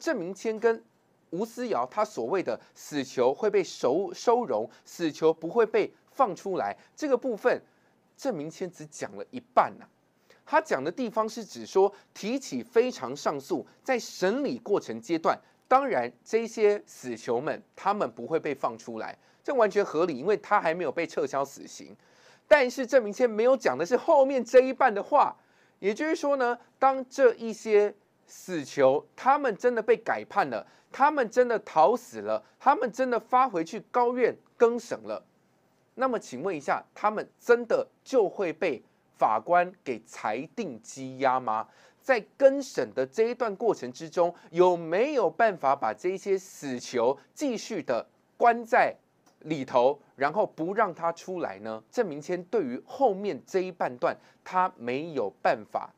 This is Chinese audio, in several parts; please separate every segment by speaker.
Speaker 1: 郑明谦跟吴思瑶他所谓的死囚会被收收容，死囚不会被放出来，这个部分郑明谦只讲了一半呐。他讲的地方是指说提起非常上诉，在审理过程阶段，当然这些死囚们他们不会被放出来，这完全合理，因为他还没有被撤销死刑。但是郑明谦没有讲的是后面这一半的话，也就是说呢，当这一些。死囚，他们真的被改判了，他们真的逃死了，他们真的发回去高院更审了。那么，请问一下，他们真的就会被法官给裁定羁押吗？在更审的这一段过程之中，有没有办法把这些死囚继续的关在里头，然后不让他出来呢？郑明谦对于后面这一半段，他没有办法。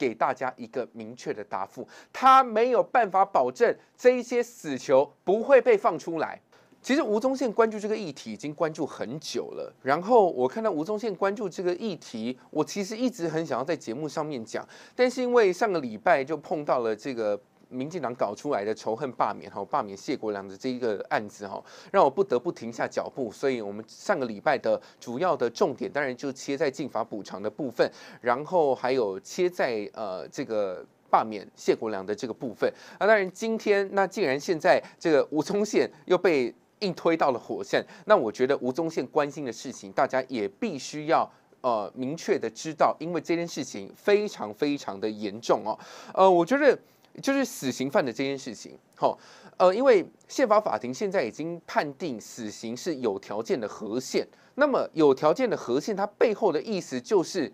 Speaker 1: 给大家一个明确的答复，他没有办法保证这些死囚不会被放出来。其实吴宗宪关注这个议题已经关注很久了，然后我看到吴宗宪关注这个议题，我其实一直很想要在节目上面讲，但是因为上个礼拜就碰到了这个。民进党搞出来的仇恨罢免哈，罢免谢国良的这一个案子哈，让我不得不停下脚步。所以，我们上个礼拜的主要的重点，当然就切在进法补偿的部分，然后还有切在呃这个罢免谢国良的这个部分。那当然，今天那既然现在这个吴宗宪又被硬推到了火线，那我觉得吴宗宪关心的事情，大家也必须要呃明确的知道，因为这件事情非常非常的严重哦。呃，我觉得。就是死刑犯的这件事情，好，呃，因为宪法法庭现在已经判定死刑是有条件的核限，那么有条件的核心，它背后的意思就是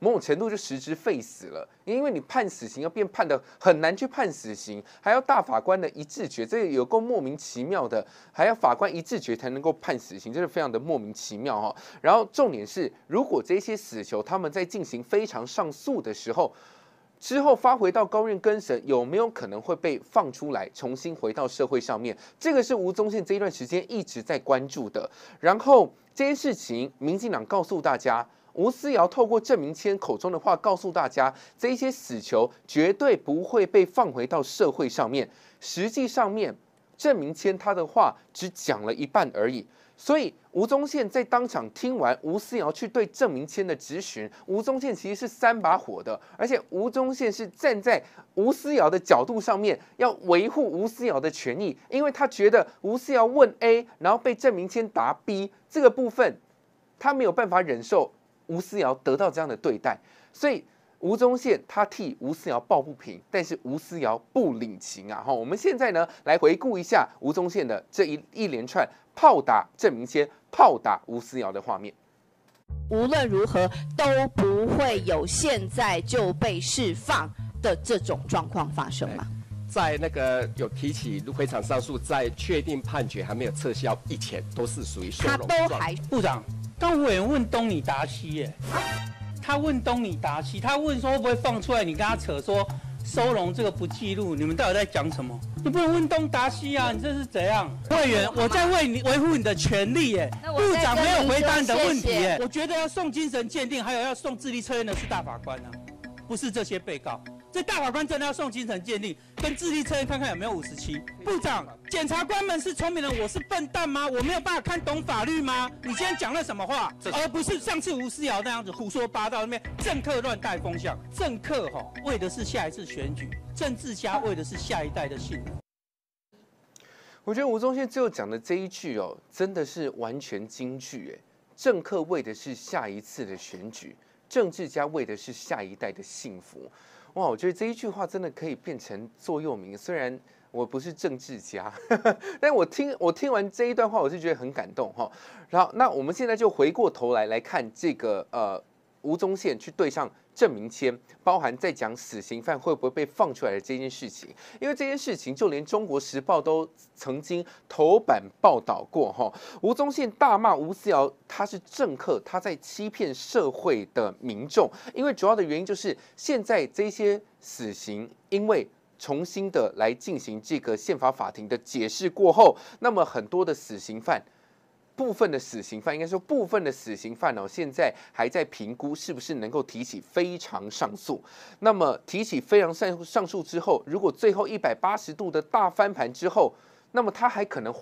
Speaker 1: 某种程度就实质废死了，因为你判死刑要变判的很难去判死刑，还要大法官的一致决，这有够莫名其妙的，还要法官一致决才能够判死刑，这是非常的莫名其妙哈。然后重点是，如果这些死囚他们在进行非常上诉的时候。之后发回到高院跟审有没有可能会被放出来，重新回到社会上面？这个是吴宗宪这一段时间一直在关注的。然后这些事情，民进党告诉大家，吴思瑶透过郑明谦口中的话告诉大家，这些死囚绝对不会被放回到社会上面。实际上面，郑明谦他的话只讲了一半而已。所以吴宗宪在当场听完吴思瑶去对郑明谦的质询，吴宗宪其实是三把火的，而且吴宗宪是站在吴思瑶的角度上面，要维护吴思瑶的权益，因为他觉得吴思瑶问 A，然后被郑明谦答 B，这个部分他没有办法忍受吴思瑶得到这样的对待，所以吴宗宪他替吴思瑶抱不平，但是吴思瑶不领情啊！哈，我们现在呢来回顾一下吴宗宪的这一一连串。炮打郑明先，炮打吴思瑶的画面，无论如何都不会有现在就被释放的这种状况发生嘛？在那个有提起会场上诉，在确定判决还没有撤销以前，都是属于他都还部长。刚有人问东你达西耶，他问东你达西，他问说会不会放出来，你跟他扯说。收容这个不记录，你们到底在讲什么？你不能问东答西啊！你这是怎样？会员，我在为你维护你的权利耶。部长没有回答你的问题耶。我觉得要送精神鉴定，还有要送智力测验的是大法官呢，不是这些被告。这大法官真的要送精神鉴定跟智力测验，看看有没有五十七？部长、检察官们是聪明人，我是笨蛋吗？我没有办法看懂法律吗？你今天讲了什么话？而不是上次吴思瑶那样子胡说八道，那边政客乱带风向。政客哈，为的是下一次选举；政治家为的是下一代的幸福。我觉得吴宗宪最后讲的这一句哦，真的是完全金句哎！政客为的是下一次的选举。政治家为的是下一代的幸福，哇！我觉得这一句话真的可以变成座右铭。虽然我不是政治家，但我听我听完这一段话，我就觉得很感动哈。然后，那我们现在就回过头来来看这个呃。吴宗宪去对上郑明谦，包含在讲死刑犯会不会被放出来的这件事情，因为这件事情就连《中国时报》都曾经头版报道过。哈，吴宗宪大骂吴思瑶，他是政客，他在欺骗社会的民众。因为主要的原因就是现在这些死刑，因为重新的来进行这个宪法法庭的解释过后，那么很多的死刑犯。部分的死刑犯，应该说部分的死刑犯哦，现在还在评估是不是能够提起非常上诉。那么提起非常上上诉之后，如果最后一百八十度的大翻盘之后，那么他还可能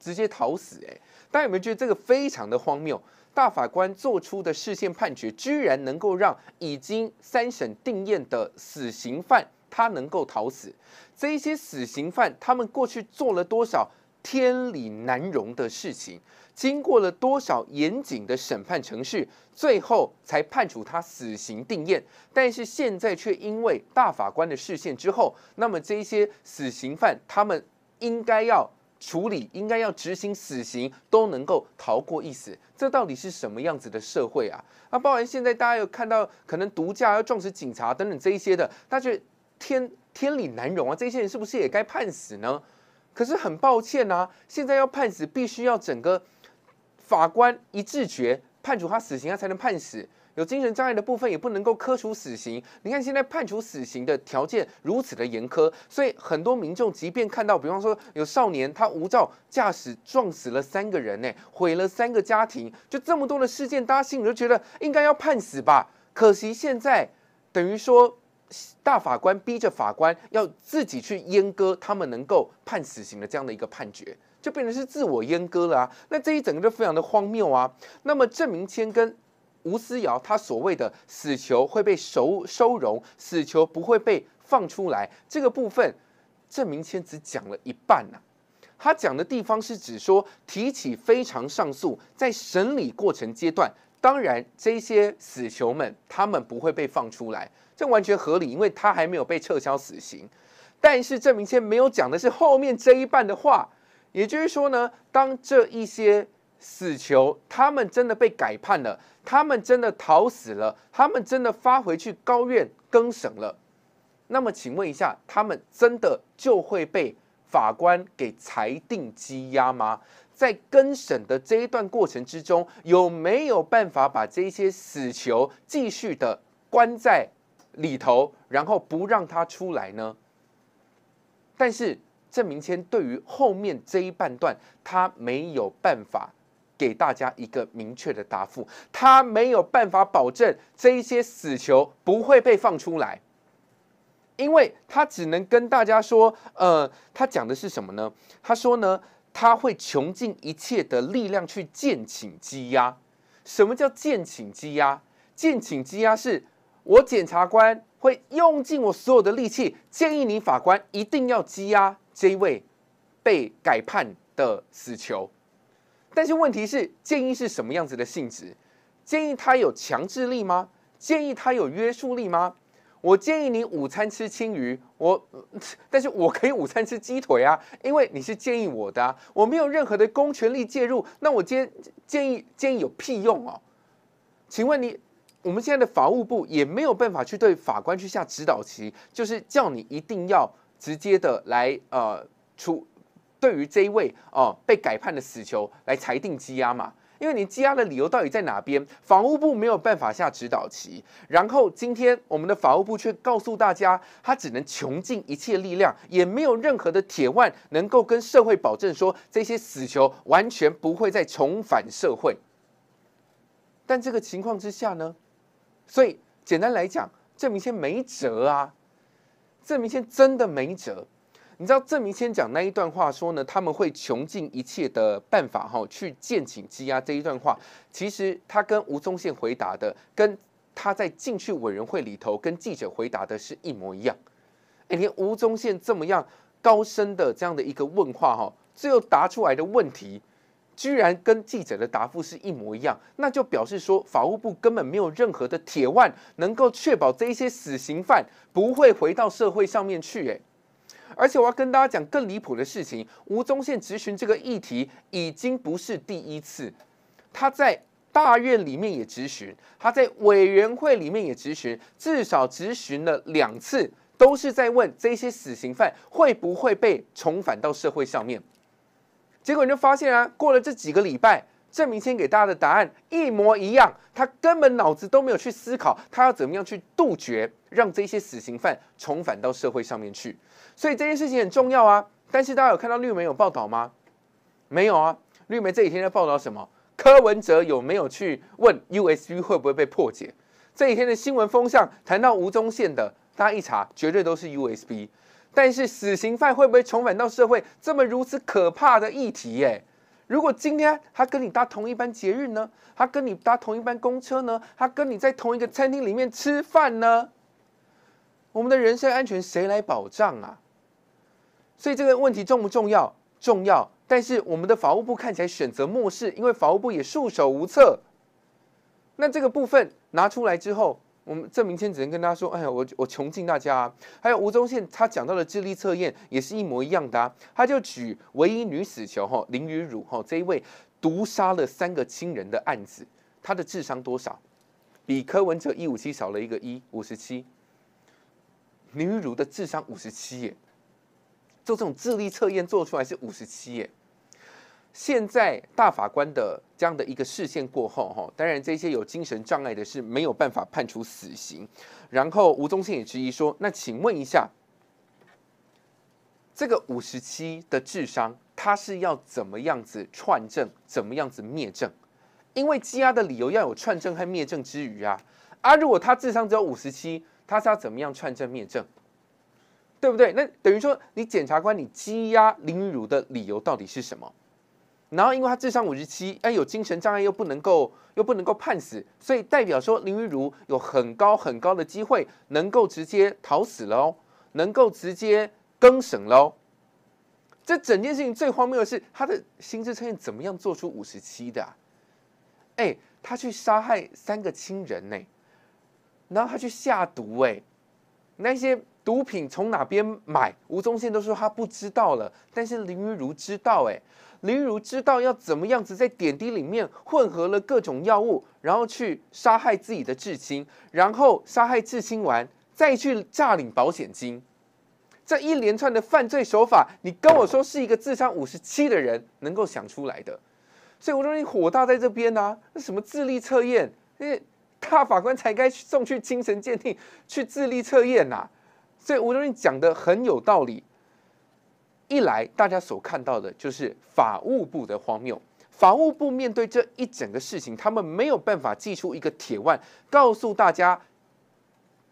Speaker 1: 直接逃死。哎，大家有没有觉得这个非常的荒谬？大法官做出的事先判决，居然能够让已经三审定验的死刑犯他能够逃死？这一些死刑犯他们过去做了多少？天理难容的事情，经过了多少严谨的审判程序，最后才判处他死刑定验。但是现在却因为大法官的视线之后，那么这些死刑犯他们应该要处理，应该要执行死刑，都能够逃过一死。这到底是什么样子的社会啊？那包含现在大家有看到可能毒驾要撞死警察等等这一些的，大家天天理难容啊！这些人是不是也该判死呢？可是很抱歉呐，现在要判死，必须要整个法官一致决判处他死刑，他才能判死。有精神障碍的部分也不能够科处死刑。你看现在判处死刑的条件如此的严苛，所以很多民众即便看到，比方说有少年他无照驾驶撞死了三个人，呢，毁了三个家庭，就这么多的事件，大家心里都觉得应该要判死吧。可惜现在等于说。大法官逼着法官要自己去阉割，他们能够判死刑的这样的一个判决，就变成是自我阉割了啊！那这一整个就非常的荒谬啊！那么郑明谦跟吴思瑶他所谓的死囚会被收收容，死囚不会被放出来这个部分，郑明谦只讲了一半啊。他讲的地方是指说提起非常上诉，在审理过程阶段，当然这些死囚们他们不会被放出来。这完全合理，因为他还没有被撤销死刑。但是，郑明谦没有讲的是后面这一半的话，也就是说呢，当这一些死囚他们真的被改判了，他们真的逃死了，他们真的发回去高院更审了，那么，请问一下，他们真的就会被法官给裁定羁押吗？在更审的这一段过程之中，有没有办法把这些死囚继续的关在？里头，然后不让他出来呢。但是郑明谦对于后面这一半段，他没有办法给大家一个明确的答复，他没有办法保证这一些死囚不会被放出来，因为他只能跟大家说，呃，他讲的是什么呢？他说呢，他会穷尽一切的力量去建请积压。什么叫建请积压？建请积压是。我检察官会用尽我所有的力气，建议你法官一定要羁押这一位被改判的死囚。但是问题是，建议是什么样子的性质？建议他有强制力吗？建议他有约束力吗？我建议你午餐吃青鱼，我，但是我可以午餐吃鸡腿啊，因为你是建议我的，我没有任何的公权力介入，那我建建议建议有屁用哦？请问你？我们现在的法务部也没有办法去对法官去下指导期，就是叫你一定要直接的来呃，出对于这位哦被改判的死囚来裁定羁押嘛，因为你羁押的理由到底在哪边，法务部没有办法下指导期。然后今天我们的法务部却告诉大家，他只能穷尽一切力量，也没有任何的铁腕能够跟社会保证说这些死囚完全不会再重返社会。但这个情况之下呢？所以，简单来讲，郑明先没辙啊，郑明先真的没辙。你知道郑明先讲那一段话说呢？他们会穷尽一切的办法哈，去建请积压这一段话，其实他跟吴宗宪回答的，跟他在进去委员会里头跟记者回答的是一模一样。哎，连吴宗宪这么样高深的这样的一个问话哈，最后答出来的问题。居然跟记者的答复是一模一样，那就表示说，法务部根本没有任何的铁腕能够确保这一些死刑犯不会回到社会上面去。诶。而且我要跟大家讲更离谱的事情，吴宗宪质询这个议题已经不是第一次，他在大院里面也质询，他在委员会里面也质询，至少质询了两次，都是在问这些死刑犯会不会被重返到社会上面。结果你就发现啊，过了这几个礼拜，郑明先给大家的答案一模一样，他根本脑子都没有去思考，他要怎么样去杜绝让这些死刑犯重返到社会上面去。所以这件事情很重要啊。但是大家有看到绿媒有报道吗？没有啊。绿媒这几天在报道什么？柯文哲有没有去问 USB 会不会被破解？这几天的新闻风向谈到吴宗宪的，大家一查，绝对都是 USB。但是死刑犯会不会重返到社会，这么如此可怕的议题？哎，如果今天他跟你搭同一班节日呢？他跟你搭同一班公车呢？他跟你在同一个餐厅里面吃饭呢？我们的人身安全谁来保障啊？所以这个问题重不重要？重要。但是我们的法务部看起来选择漠视，因为法务部也束手无策。那这个部分拿出来之后。我们郑明天只能跟他说，哎呀，我我穷尽大家啊，还有吴宗宪他讲到的智力测验也是一模一样的啊，他就举唯一女死囚哈林玉汝哈这一位毒杀了三个亲人的案子，她的智商多少？比柯文哲一五七少了一个一五十七，林玉汝的智商五十七耶，做这种智力测验做出来是五十七耶。现在大法官的这样的一个视线过后，哈，当然这些有精神障碍的是没有办法判处死刑。然后吴宗宪也质疑说：“那请问一下，这个五十七的智商，他是要怎么样子串证，怎么样子灭证？因为羁押的理由要有串证和灭证之余啊。啊，如果他智商只有五十七，他是要怎么样串证灭证？对不对？那等于说，你检察官你羁押林育茹的理由到底是什么？”然后，因为他智商五十七，哎，有精神障碍又不能够又不能够判死，所以代表说林育如有很高很高的机会能够直接逃死喽，能够直接更审喽。这整件事情最荒谬的是，他的心智测验怎么样做出五十七的啊？哎，他去杀害三个亲人呢，然后他去下毒哎，那些毒品从哪边买？吴宗宪都说他不知道了，但是林育如知道哎。林如知道要怎么样子，在点滴里面混合了各种药物，然后去杀害自己的至亲，然后杀害至亲完，再去诈领保险金。这一连串的犯罪手法，你跟我说是一个智商五十七的人能够想出来的，所以吴说你火大在这边呐。那什么智力测验，那大法官才该送去精神鉴定，去智力测验呐。所以吴东进讲的很有道理。一来，大家所看到的就是法务部的荒谬。法务部面对这一整个事情，他们没有办法祭出一个铁腕，告诉大家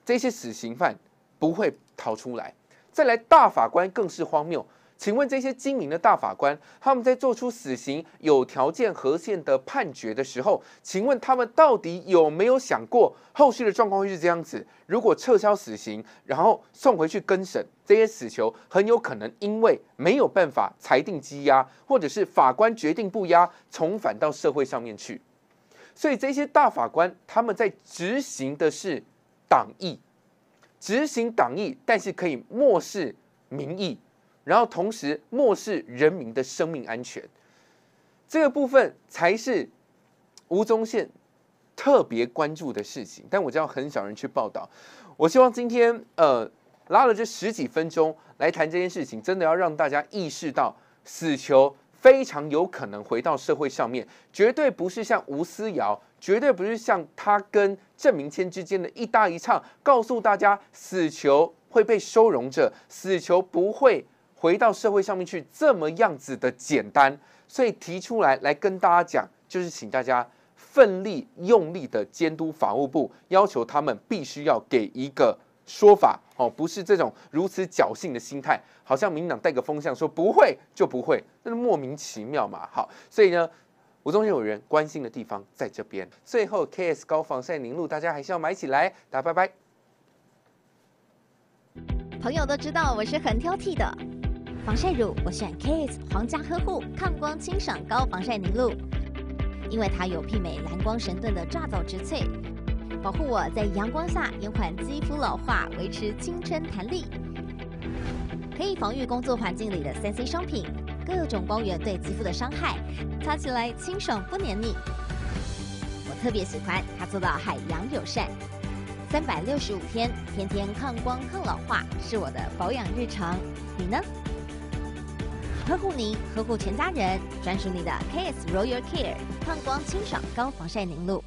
Speaker 1: 这些死刑犯不会逃出来。再来，大法官更是荒谬。请问这些精明的大法官，他们在做出死刑有条件和限的判决的时候，请问他们到底有没有想过后续的状况会是这样子？如果撤销死刑，然后送回去更审，这些死囚很有可能因为没有办法裁定羁押，或者是法官决定不押，重返到社会上面去。所以这些大法官他们在执行的是党意，执行党意，但是可以漠视民意。然后同时漠视人民的生命安全，这个部分才是吴宗宪特别关注的事情。但我知道很少人去报道。我希望今天呃拉了这十几分钟来谈这件事情，真的要让大家意识到，死囚非常有可能回到社会上面，绝对不是像吴思瑶，绝对不是像他跟郑明谦之间的一搭一唱，告诉大家死囚会被收容者，死囚不会。回到社会上面去，这么样子的简单，所以提出来来跟大家讲，就是请大家奋力用力的监督法务部，要求他们必须要给一个说法哦，不是这种如此侥幸的心态，好像民党带个风向说不会就不会，那是莫名其妙嘛。好，所以呢，我中间有人关心的地方在这边。最后，K S 高防晒凝露，大家还是要买起来。大家拜拜。朋友都知道我是很挑剔的。防晒乳，我选 Kiss 皇家呵护抗光清爽高防晒凝露，因为它有媲美蓝光神盾的抓藻植萃，保护我在阳光下延缓肌肤老化，维持青春弹力。可以防御工作环境里的三 C 商品、各种光源对肌肤的伤害，擦起来清爽不黏腻。我特别喜欢它做到海洋友善，三百六十五天天天抗光抗老化，是我的保养日常。你呢？呵护您，呵护全家人，专属你的 K S Royal Care 抗光清爽高防晒凝露。